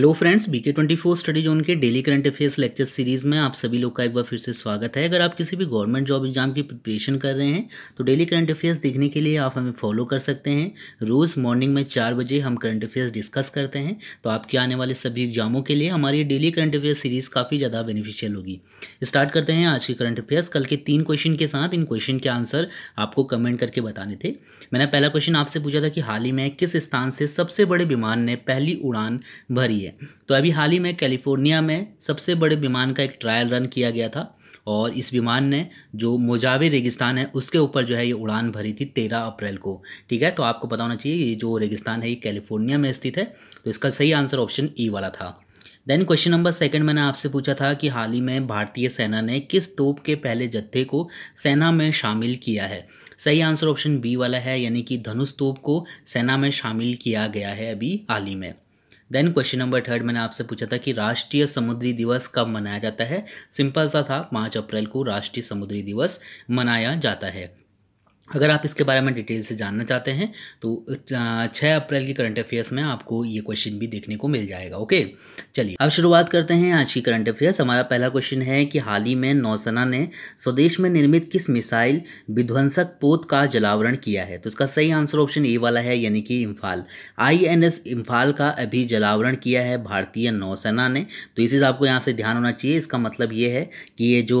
hello friends BK twenty four study zone के daily current affairs lecture series में आप सभी लोग का एक बार फिर से स्वागत है अगर आप किसी भी गवर्नमेंट जॉब एग्जाम की प्रिपरेशन कर रहे हैं तो डेली करंट अफेयर्स देखने के लिए आप हमें फॉलो कर सकते हैं रोज़ मॉर्निंग में चार बजे हम करंट अफेयर्स डिस्कस करते हैं तो आपके आने वाले सभी एग्जामों के लिए हमारी डेली करंट अफेयर सीरीज़ काफ़ी ज़्यादा बेनिफिशियल होगी स्टार्ट करते हैं आज के करंट अफेयर्स कल के तीन क्वेश्चन के साथ इन क्वेश्चन के आंसर आपको कमेंट करके बताने थे मैंने पहला क्वेश्चन आपसे पूछा था कि हाल ही में किस स्थान से सबसे बड़े विमान ने पहली उड़ान भरी है है तो अभी हाल ही में कैलिफोर्निया में सबसे बड़े विमान का एक ट्रायल रन किया गया था और इस विमान ने जो मोजावे रेगिस्तान है उसके ऊपर जो है ये उड़ान भरी थी तेरह अप्रैल को ठीक है तो आपको पता होना चाहिए ये जो रेगिस्तान है ये कैलिफोर्निया में स्थित है तो इसका सही आंसर ऑप्शन ई वाला था देन क्वेश्चन नंबर सेकंड मैंने आपसे पूछा था कि हाल ही में भारतीय सेना ने किस तोप के पहले जत्थे को सेना में शामिल किया है सही आंसर ऑप्शन बी वाला है यानी कि धनुष तोप को सेना में शामिल किया गया है अभी हाल ही में देन क्वेश्चन नंबर थर्ड मैंने आपसे पूछा था कि राष्ट्रीय समुद्री दिवस कब मनाया जाता है सिंपल सा था पाँच अप्रैल को राष्ट्रीय समुद्री दिवस मनाया जाता है अगर आप इसके बारे में डिटेल से जानना चाहते हैं तो छः अप्रैल की करंट अफेयर्स में आपको ये क्वेश्चन भी देखने को मिल जाएगा ओके चलिए अब शुरुआत करते हैं आज की करंट अफेयर्स हमारा पहला क्वेश्चन है कि हाल ही में नौसेना ने स्वदेश में निर्मित किस मिसाइल विध्वंसक पोत का जलावरण किया है तो इसका सही आंसर ऑप्शन ए वाला है यानी कि Imphal I N S Imphal का अभी जलावरण किया है भारतीय नौसेना ने तो इसी आपको यहाँ से ध्यान होना चाहिए इसका मतलब ये है कि ये जो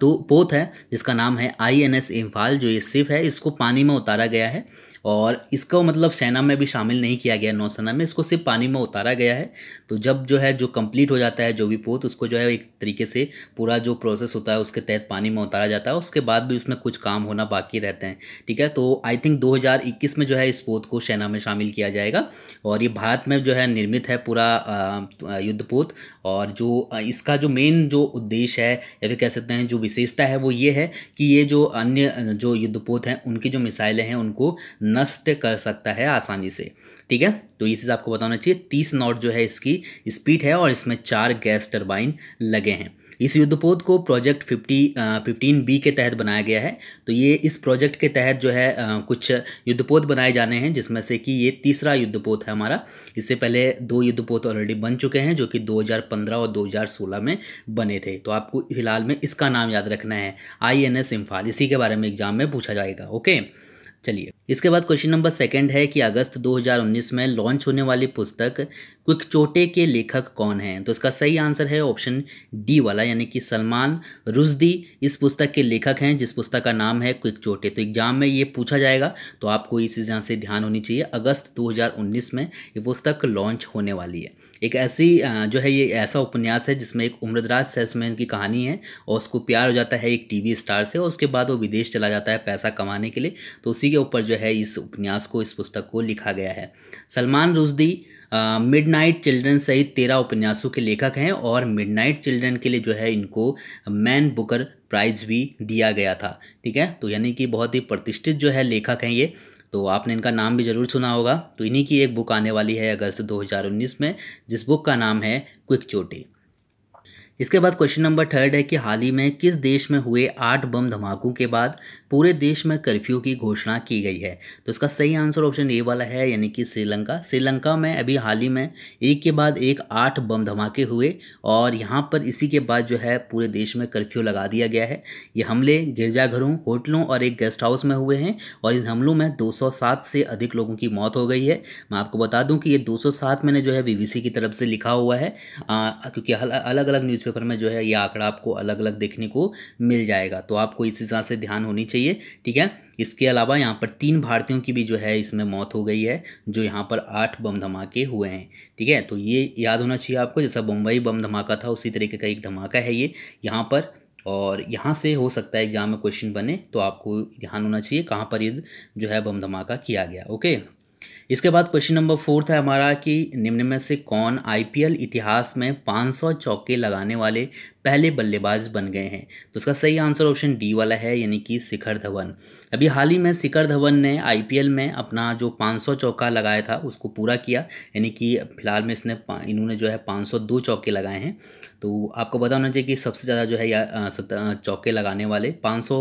तो, पोत है जिसका नाम है आई एन एस इम्फाल जो ये सिर्फ है है इसको पानी में उतारा गया है और इसको मतलब सेना में भी शामिल नहीं किया गया नौसेना में इसको सिर्फ पानी में उतारा गया है तो जब जो है जो कंप्लीट हो जाता है जो भी पोत उसको जो है एक तरीके से पूरा जो प्रोसेस होता है उसके तहत पानी में उतारा जाता है उसके बाद भी उसमें कुछ काम होना बाकी रहते हैं ठीक है तो आई थिंक 2021 में जो है इस पोत को सेना में शामिल किया जाएगा और ये भारत में जो है निर्मित है पूरा युद्ध पोत और जो इसका जो मेन जो उद्देश्य है या फिर कह सकते हैं जो विशेषता है वो ये है कि ये जो अन्य जो युद्धपोत हैं उनकी जो मिसाइलें हैं उनको नष्ट कर सकता है आसानी से ठीक है तो ये चीज़ आपको बताना चाहिए तीस नॉट जो है इसकी स्पीड है और इसमें चार गैस टर्बाइन लगे हैं इस युद्धपोत को प्रोजेक्ट फिफ्टी फिफ्टीन बी के तहत बनाया गया है तो ये इस प्रोजेक्ट के तहत जो है कुछ युद्धपोत बनाए जाने हैं जिसमें से कि ये तीसरा युद्धपोत है हमारा इससे पहले दो युद्धपोत ऑलरेडी बन चुके हैं जो कि 2015 और 2016 में बने थे तो आपको फिलहाल में इसका नाम याद रखना है आई एन एस इम्फाल इसी के बारे में एग्जाम में पूछा जाएगा ओके चलिए इसके बाद क्वेश्चन नंबर सेकंड है कि अगस्त 2019 में लॉन्च होने वाली पुस्तक क्विक चोटे के लेखक कौन हैं तो इसका सही आंसर है ऑप्शन डी वाला यानी कि सलमान रुजदी इस पुस्तक के लेखक हैं जिस पुस्तक का नाम है क्विक चोटे तो एग्जाम में ये पूछा जाएगा तो आपको इस चीज़ से ध्यान होनी चाहिए अगस्त 2019 में ये पुस्तक लॉन्च होने वाली है एक ऐसी जो है ये ऐसा उपन्यास है जिसमें एक उम्रदराज सेल्समैन की कहानी है और उसको प्यार हो जाता है एक टीवी स्टार से और उसके बाद वो विदेश चला जाता है पैसा कमाने के लिए तो उसी के ऊपर जो है इस उपन्यास को इस पुस्तक को लिखा गया है Salman Rushdie Midnight Children सहित तेरह उपन्यासों के लेखक हैं और मिड नाइट चिल्ड्रन के लिए जो है इनको मैन बुकर प्राइज़ भी दिया गया था ठीक है तो यानी कि बहुत ही प्रतिष्ठित जो है लेखक हैं ये तो आपने इनका नाम भी ज़रूर सुना होगा तो इन्हीं की एक बुक आने वाली है अगस्त 2019 में जिस बुक का नाम है क्विक चोटी इसके बाद क्वेश्चन नंबर थर्ड है कि हाल ही में किस देश में हुए आठ बम धमाकों के बाद पूरे देश में कर्फ्यू की घोषणा की गई है तो इसका सही आंसर ऑप्शन ए वाला है यानी कि श्रीलंका श्रीलंका में अभी हाल ही में एक के बाद एक आठ बम धमाके हुए और यहाँ पर इसी के बाद जो है पूरे देश में कर्फ्यू लगा दिया गया है ये हमले गिरजाघरों होटलों और एक गेस्ट हाउस में हुए हैं और इन हमलों में दो से अधिक लोगों की मौत हो गई है मैं आपको बता दूँ कि ये दो मैंने जो है बी की तरफ से लिखा हुआ है क्योंकि अलग अलग न्यूज़ न्यूज़पेपर में जो है ये आंकड़ा आपको अलग अलग देखने को मिल जाएगा तो आपको इसी तरह से ध्यान होनी चाहिए ठीक है इसके अलावा यहाँ पर तीन भारतीयों की भी जो है इसमें मौत हो गई है जो यहाँ पर आठ बम धमाके हुए हैं ठीक है तो ये याद होना चाहिए आपको जैसा बम्बई बम धमाका था उसी तरीके का एक धमाका है ये यहाँ पर और यहाँ से हो सकता है एग्जाम में क्वेश्चन बने तो आपको ध्यान होना चाहिए कहाँ पर ये जो है बम धमाका किया गया ओके इसके बाद क्वेश्चन नंबर फोर्थ है हमारा कि निम्न में से कौन आईपीएल इतिहास में 500 चौके लगाने वाले पहले बल्लेबाज बन गए हैं तो इसका सही आंसर ऑप्शन डी वाला है यानी कि शिखर धवन अभी हाल ही में शिखर धवन ने आईपीएल में अपना जो 500 चौका लगाया था उसको पूरा किया यानी कि फिलहाल में इसने इन्होंने जो है 502 चौके लगाए हैं तो आपको बता होना चाहिए कि सबसे ज़्यादा जो है या चौके लगाने वाले 500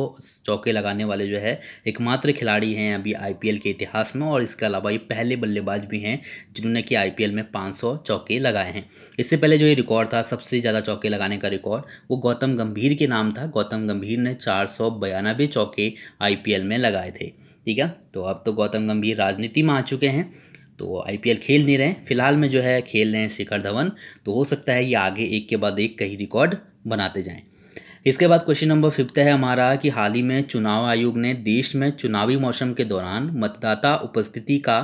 चौके लगाने वाले जो है एकमात्र खिलाड़ी हैं अभी आईपीएल के इतिहास में और इसके अलावा ये पहले बल्लेबाज भी हैं जिन्होंने कि आई में 500 चौके लगाए हैं इससे पहले जो ये रिकॉर्ड था सबसे ज़्यादा चौके लगाने का रिकॉर्ड वो गौतम गंभीर के नाम था गौतम गंभीर ने चार चौके आई आईपीएल में लगाए थे ठीक है तो अब तो गौतम गंभीर राजनीति में आ चुके हैं तो आईपीएल खेल नहीं रहे फिलहाल में जो है खेल रहे हैं शिखर धवन तो हो सकता है ये आगे एक के बाद एक कई रिकॉर्ड बनाते जाएँ इसके बाद क्वेश्चन नंबर फिफ्थ है हमारा कि हाल ही में चुनाव आयोग ने देश में चुनावी मौसम के दौरान मतदाता उपस्थिति का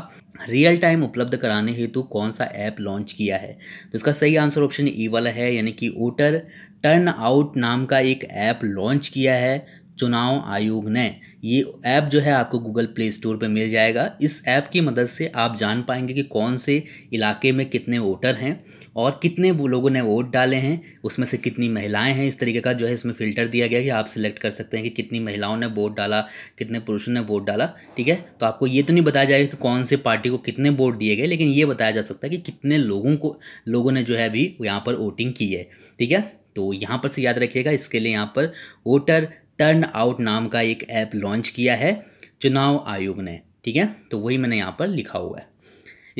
रियल टाइम उपलब्ध कराने हेतु कौन सा ऐप लॉन्च किया है तो इसका सही आंसर ऑप्शन ई वाला है यानी कि वोटर टर्न आउट नाम का एक ऐप लॉन्च किया है चुनाव आयोग ने ये ऐप जो है आपको गूगल प्ले स्टोर पर मिल जाएगा इस ऐप की मदद से आप जान पाएंगे कि कौन से इलाके में कितने वोटर हैं और कितने वो लोगों ने वोट डाले हैं उसमें से कितनी महिलाएं हैं इस तरीके का जो है इसमें फ़िल्टर दिया गया कि आप सिलेक्ट कर सकते हैं कि कितनी महिलाओं ने वोट डाला कितने पुरुषों ने वोट डाला ठीक है तो आपको ये तो नहीं बताया जाएगा कि कौन से पार्टी को कितने वोट दिए गए लेकिन ये बताया जा सकता है कि कितने लोगों को लोगों ने जो है अभी यहाँ पर वोटिंग की है ठीक है तो यहाँ पर से याद रखिएगा इसके लिए यहाँ पर वोटर टर्न आउट नाम का एक ऐप लॉन्च किया है चुनाव आयोग ने ठीक है तो वही मैंने यहाँ पर लिखा हुआ है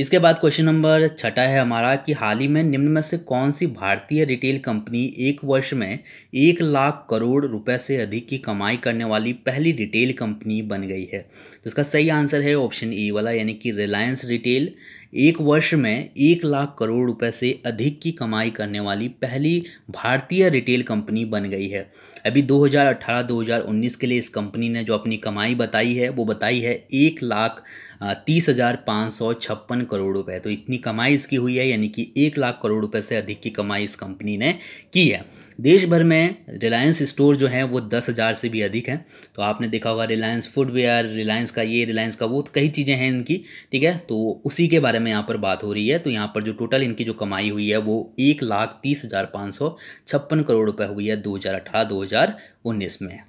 इसके बाद क्वेश्चन नंबर छठा है हमारा कि हाल ही में निम्न में से कौन सी भारतीय रिटेल कंपनी एक वर्ष में एक लाख करोड़ रुपए से अधिक की कमाई करने वाली पहली रिटेल कंपनी बन गई है तो इसका सही आंसर है ऑप्शन ए वाला यानी कि रिलायंस रिटेल एक वर्ष में एक लाख करोड़ रुपए से अधिक की कमाई करने वाली पहली भारतीय रिटेल कंपनी बन गई है अभी 2018-2019 के लिए इस कंपनी ने जो अपनी कमाई बताई है वो बताई है एक लाख तीस हज़ार पाँच सौ छप्पन करोड़ रुपए तो इतनी कमाई इसकी हुई है यानी कि एक लाख करोड़ रुपए से अधिक की कमाई इस कंपनी ने की है देश भर में रिलायंस स्टोर जो है वो दस हज़ार से भी अधिक है तो आपने देखा होगा रिलायंस फुटवेयर रिलायंस का ये रिलायंस का वो तो कई चीज़ें हैं इनकी ठीक है तो उसी के बारे में यहाँ पर बात हो रही है तो यहाँ पर जो टोटल इनकी जो कमाई हुई है वो एक लाख तीस हज़ार पाँच सौ छप्पन करोड़ रुपये हुई है दो हज़ार अठारह दो हज़ार उन्नीस में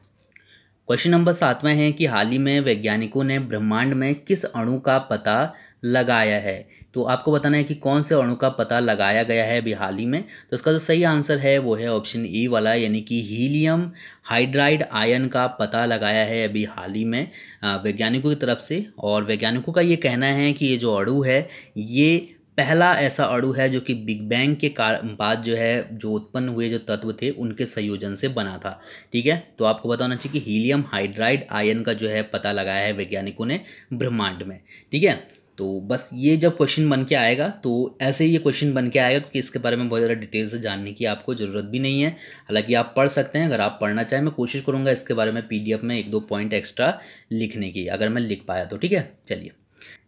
क्वेश्चन नंबर सातवां है कि हाल ही में वैज्ञानिकों ने ब्रह्मांड में किस अणु का पता लगाया है तो आपको बताना है कि कौन से अणु का पता लगाया गया है अभी हाल ही में तो इसका जो सही आंसर है वो है ऑप्शन ई e वाला यानी कि हीलियम हाइड्राइड आयन का पता लगाया है अभी हाल ही में वैज्ञानिकों की तरफ से और वैज्ञानिकों का ये कहना है कि ये जो अणु है ये पहला ऐसा अणु है जो कि बिग बैंग के बाद जो है जो उत्पन्न हुए जो तत्व थे उनके संयोजन से बना था ठीक है तो आपको बताना चाहिए कि हीलियम हाइड्राइड आयन का जो है पता लगाया है वैज्ञानिकों ने ब्रह्मांड में ठीक है तो बस ये जब क्वेश्चन बन के आएगा तो ऐसे ही ये क्वेश्चन बन के आएगा क्योंकि इसके बारे में बहुत ज़्यादा डिटेल से जानने की आपको ज़रूरत भी नहीं है हालांकि आप पढ़ सकते हैं अगर आप पढ़ना चाहें मैं कोशिश करूँगा इसके बारे में पीडीएफ में एक दो पॉइंट एक्स्ट्रा लिखने की अगर मैं लिख पाया तो ठीक है चलिए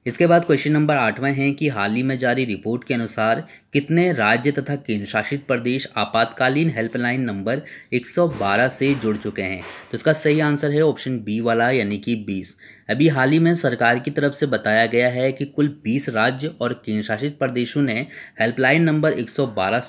इसके बाद क्वेश्चन नंबर आठवां है कि हाल ही में जारी रिपोर्ट के अनुसार कितने राज्य तथा केंद्र शासित प्रदेश आपातकालीन हेल्पलाइन नंबर 112 से जुड़ चुके हैं तो इसका सही आंसर है ऑप्शन बी वाला यानी कि 20 अभी हाल ही में सरकार की तरफ से बताया गया है कि कुल 20 राज्य और केंद्र शासित प्रदेशों ने हेल्पलाइन नंबर एक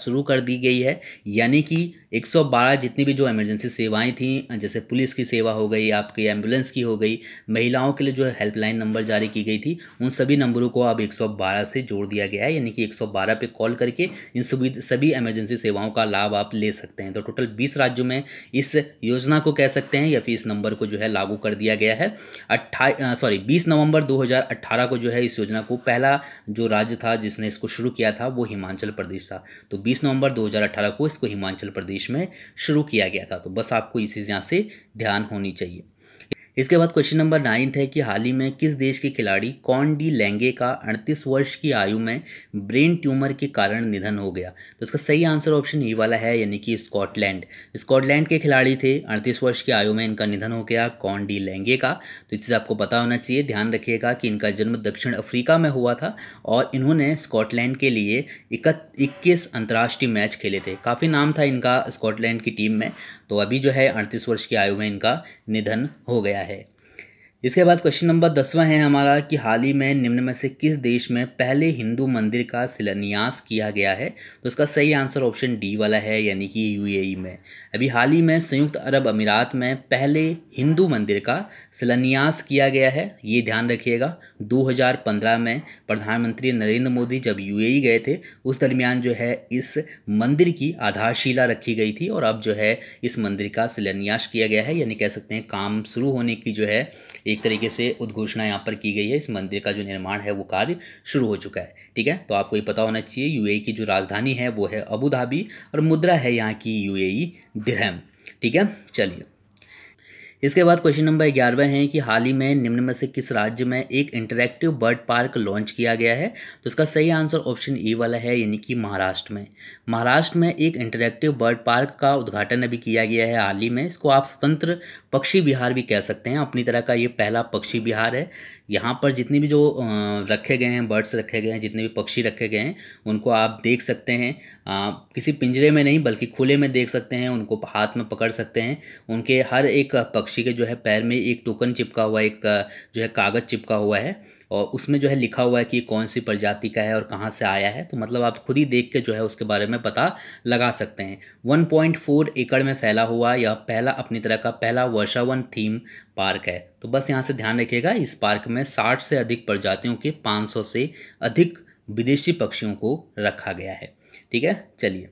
शुरू कर दी गई है यानी कि 112 जितनी भी जो इमरजेंसी सेवाएं थी जैसे पुलिस की सेवा हो गई आपकी एम्बुलेंस की हो गई महिलाओं के लिए जो हेल्पलाइन नंबर जारी की गई थी उन सभी नंबरों को अब 112 से जोड़ दिया गया है यानी कि 112 पे कॉल करके इन सभी सभी इमरजेंसी सेवाओं का लाभ आप ले सकते हैं तो टोटल बीस राज्यों में इस योजना को कह सकते हैं या फिर इस नंबर को जो है लागू कर दिया गया है अट्ठा सॉरी बीस नवम्बर दो को जो है इस योजना को पहला जो राज्य था जिसने इसको शुरू किया था वो हिमाचल प्रदेश था तो बीस नवंबर 2018 को इसको हिमाचल प्रदेश में शुरू किया गया था तो बस आपको इसी यहाँ से ध्यान होनी चाहिए इसके बाद क्वेश्चन नंबर नाइन्थ है कि हाल ही में किस देश के खिलाड़ी कौन डी लेंगे का अड़तीस वर्ष की आयु में ब्रेन ट्यूमर के कारण निधन हो गया तो इसका सही आंसर ऑप्शन ई वाला है यानी कि स्कॉटलैंड स्कॉटलैंड के खिलाड़ी थे अड़तीस वर्ष की आयु में इनका निधन हो गया कौन डी लेंगे का तो इस चीज़ आपको पता होना चाहिए ध्यान रखिएगा कि इनका जन्म दक्षिण अफ्रीका में हुआ था और इन्होंने स्कॉटलैंड के लिए इक्कीस अंतर्राष्ट्रीय मैच खेले थे काफ़ी नाम था इनका स्कॉटलैंड की टीम में तो अभी जो है अड़तीस वर्ष की आयु में इनका निधन हो गया है है इसके बाद क्वेश्चन नंबर दसवां है हमारा कि हाल ही में निम्न में से किस देश में पहले हिंदू मंदिर का शिलान्यास किया गया है तो इसका सही आंसर ऑप्शन डी वाला है यानी कि यूएई e में अभी हाल ही में संयुक्त अरब अमीरात में पहले हिंदू मंदिर का शिलान्यास किया गया है ये ध्यान रखिएगा 2015 में प्रधानमंत्री नरेंद्र मोदी जब यूएई गए थे उस दरमियान जो है इस मंदिर की आधारशिला रखी गई थी और अब जो है इस मंदिर का शिलान्यास किया गया है यानी कह सकते हैं काम शुरू होने की जो है एक तरीके से उद्घोषणा यहाँ पर की गई है इस मंदिर का जो निर्माण है वो कार्य शुरू हो चुका है ठीक है तो आपको ये पता होना चाहिए यू की जो राजधानी है वो है अबू धाबी और मुद्रा है यहाँ की यू ग्रहम ठीक है चलिए इसके बाद क्वेश्चन नंबर ग्यारहवा है कि हाल ही में निम्न में से किस राज्य में एक इंटरेक्टिव बर्ड पार्क लॉन्च किया गया है तो इसका सही आंसर ऑप्शन ई वाला है यानी कि महाराष्ट्र में महाराष्ट्र में एक इंटरेक्टिव बर्ड पार्क का उद्घाटन अभी किया गया है हाल ही में इसको आप स्वतंत्र पक्षी विहार भी कह सकते हैं अपनी तरह का ये पहला पक्षी विहार है यहाँ पर जितने भी जो रखे गए हैं बर्ड्स रखे गए हैं जितने भी पक्षी रखे गए हैं उनको आप देख सकते हैं आ, किसी पिंजरे में नहीं बल्कि खुले में देख सकते हैं उनको हाथ में पकड़ सकते हैं उनके हर एक पक्षी के जो है पैर में एक टोकन चिपका हुआ एक जो है कागज़ चिपका हुआ है और उसमें जो है लिखा हुआ है कि कौन सी प्रजाति का है और कहाँ से आया है तो मतलब आप खुद ही देख के जो है उसके बारे में पता लगा सकते हैं 1.4 एकड़ में फैला हुआ यह पहला अपनी तरह का पहला वर्षावन थीम पार्क है तो बस यहाँ से ध्यान रखिएगा इस पार्क में 60 से अधिक प्रजातियों के 500 से अधिक विदेशी पक्षियों को रखा गया है ठीक है चलिए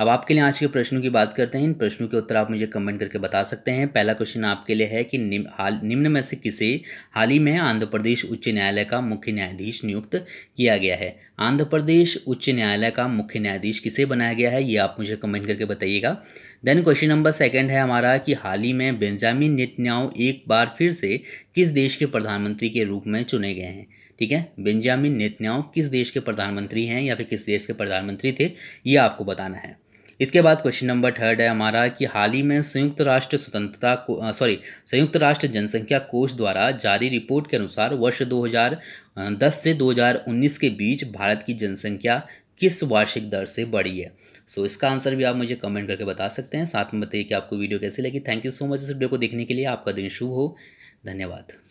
अब आपके लिए आज के प्रश्नों की बात करते हैं इन प्रश्नों के उत्तर आप मुझे कमेंट करके बता सकते हैं पहला क्वेश्चन आपके लिए है कि निम्न हाल निम्न में से किसे हाल ही में आंध्र प्रदेश उच्च न्यायालय का मुख्य न्यायाधीश नियुक्त किया गया है आंध्र प्रदेश उच्च न्यायालय का मुख्य न्यायाधीश किसे बनाया गया है ये आप मुझे कमेंट करके बताइएगा देन क्वेश्चन नंबर सेकेंड है हमारा कि हाल ही में बेंजामिन नेतन्याहू एक बार फिर से किस देश के प्रधानमंत्री के रूप में चुने गए हैं ठीक है बेंजामिन नेतन्याओ किस देश के प्रधानमंत्री हैं या फिर किस देश के प्रधानमंत्री थे ये आपको बताना है इसके बाद क्वेश्चन नंबर थर्ड है हमारा कि हाल ही में संयुक्त राष्ट्र स्वतंत्रता को सॉरी संयुक्त राष्ट्र जनसंख्या कोष द्वारा जारी रिपोर्ट के अनुसार वर्ष 2010 से 2019 के बीच भारत की जनसंख्या किस वार्षिक दर से बढ़ी है सो so, इसका आंसर भी आप मुझे कमेंट करके बता सकते हैं साथ में बताइए कि आपको वीडियो कैसी लगी थैंक यू सो मच इस वीडियो को देखने के लिए आपका दिन शुभ हो धन्यवाद